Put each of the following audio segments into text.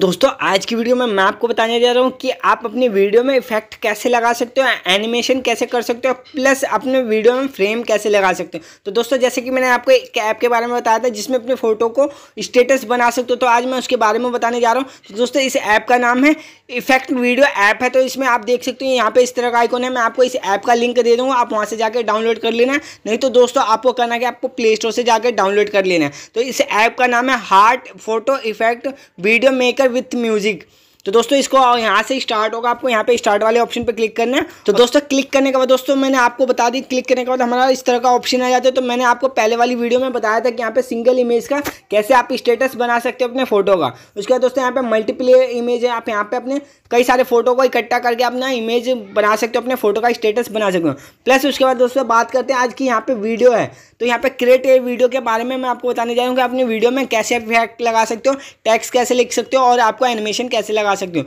दोस्तों आज की वीडियो में मैं आपको बताने जा रहा हूँ कि आप अपनी वीडियो में इफेक्ट कैसे लगा सकते हो एनिमेशन कैसे कर सकते हो प्लस अपने वीडियो में फ्रेम कैसे लगा सकते हो तो दोस्तों जैसे कि मैंने आपको एक ऐप के बारे में बताया था जिसमें अपने फ़ोटो को स्टेटस बना सकते हो तो आज मैं उसके बारे में बताने जा रहा हूँ तो दोस्तों इस ऐप का नाम है इफेक्ट वीडियो ऐप है तो इसमें आप देख सकते हो यहाँ पर इस तरह का आइकॉन है मैं आपको इस ऐप का लिंक दे दूँगा आप वहाँ से जाकर डाउनलोड कर लेना नहीं तो दोस्तों आपको करना है कि आपको प्ले स्टोर से जाकर डाउनलोड कर लेना है तो इस ऐप का नाम है heart photo effect video maker with music तो दोस्तों इसको यहाँ से स्टार्ट होगा आपको यहाँ पे स्टार्ट वाले ऑप्शन पे क्लिक करना है तो दोस्तों क्लिक करने के बाद दोस्तों मैंने आपको बता दी क्लिक करने के बाद हमारा इस तरह का ऑप्शन आ जाता है तो मैंने आपको पहले वाली वीडियो में बताया था कि यहाँ पे सिंगल इमेज का कैसे आप स्टेटस बना सकते हो अपने फोटो का उसके बाद दोस्तों यहाँ पे मल्टीपल इमेज है आप यहाँ पे अपने कई सारे फोटो को इकट्ठा करके अपना इमेज बना सकते हो अपने फोटो का स्टेटस बना सकते हो प्लस उसके बाद दोस्तों बात करते हैं आज की यहाँ पे वीडियो है तो यहाँ पे क्रिएट ए वीडियो के बारे में मैं आपको बताने जा रहा हूँ कि अपने वीडियो में कैसे इफेक्ट लगा सकते हो टैक्स कैसे लिख सकते हो और आपको एनिमेशन कैसे लगा सकती हूँ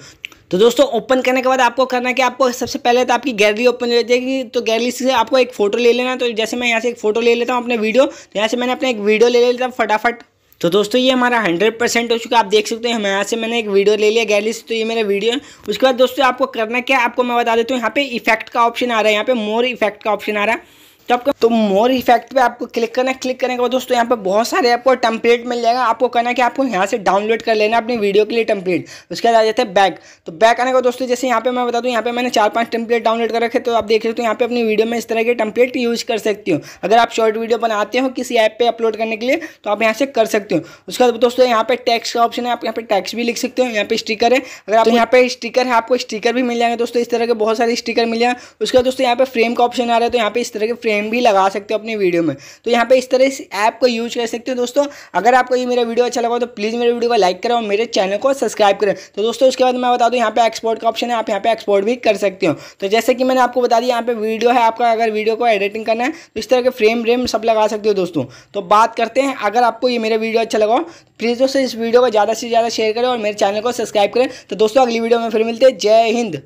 तो दोस्तों ओपन करने के बाद आपको करना है कि आपको सबसे पहले तो आपकी गैलरी ओपन हो जाएगी तो गैलरी से आपको एक फ़ोटो ले लेना तो जैसे मैं यहाँ से एक फ़ोटो ले लेता हूँ अपने वीडियो तो यहाँ से मैंने अपने एक वीडियो ले लेता हूँ फटाफट तो दोस्तों ये हमारा हंड्रेड परसेंट हो चुका है आप देख सकते हैं यहाँ से मैंने एक वीडियो ले लिया गैलरी से तो ये मेरा वीडियो है उसके बाद दोस्तों आपको करना क्या आपको मैं बता देता हूँ यहाँ पे इफेक्ट का ऑप्शन आ रहा है यहाँ पे मोर इफेक्ट का ऑप्शन आ रहा है तो आपको तो मोर इफेक्ट पे आपको क्लिक करना है क्लिक करने के बाद दोस्तों यहाँ पे बहुत सारे आपको टेम्पलेट मिल जाएगा आपको करना कि आपको यहाँ से डाउनलोड कर लेना अपनी वीडियो के लिए टेम्पलेट उसके बाद आ जाते हैं बैक तो बैक आने का दोस्तों जैसे यहाँ पे मैं बता दूँ यहाँ पे मैंने चार पाँच टेम्पलेट डाउनलोड कर रखे तो आप देख सकते हो यहाँ पे अपनी वीडियो में इस तरह के टेम्पलेट यूज कर सकती हूँ अगर आप शॉर्ट वीडियो बनाते हो किसी ऐप पर अपलोड करने के लिए तो आप यहाँ से कर सकते हो उसके बाद दोस्तों यहाँ पे टैक्स का ऑप्शन है आप यहाँ पे टैक्स भी लिख सकते हो यहाँ पे स्टिकर है अगर आप यहाँ पे स्टिकर है आपको स्टिकर भी मिल जाएंगे दोस्तों इस तरह के बहुत सारे स्टिकर मिल जाएंगे उसके बाद दोस्तों यहाँ पे फ्रेम का ऑप्शन आ रहा है तो यहाँ पे इस तरह के फ्रेम नेम भी लगा सकते हो अपनी वीडियो में तो यहाँ पे इस तरह इस ऐप को यूज कर सकते हो दोस्तों अगर आपको ये मेरा वीडियो अच्छा लगा तो प्लीज़ मेरे वीडियो को लाइक करें और मेरे चैनल को सब्सक्राइब करें तो दोस्तों उसके बाद मैं बता दूँ यहाँ पे एक्सपोर्ट का ऑप्शन है आप यहाँ पे एक्सपोर्ट भी कर सकते हो तो जैसे कि मैंने आपको बता दिया यहाँ पे वीडियो है आपका अगर वीडियो को एडिटिंग करना है तो इस तरह के फ्रेम व्रेम सब लगा सकते हो दोस्तों तो बात करते हैं अगर आपको ये मेरा वीडियो अच्छा लगा प्लीज़ दोस्तों इस वीडियो को ज़्यादा से ज़्यादा शेयर करें और मेरे चैनल को सब्सक्राइब करें तो दोस्तों अगली वीडियो में फिर मिलते हैं जय हिंद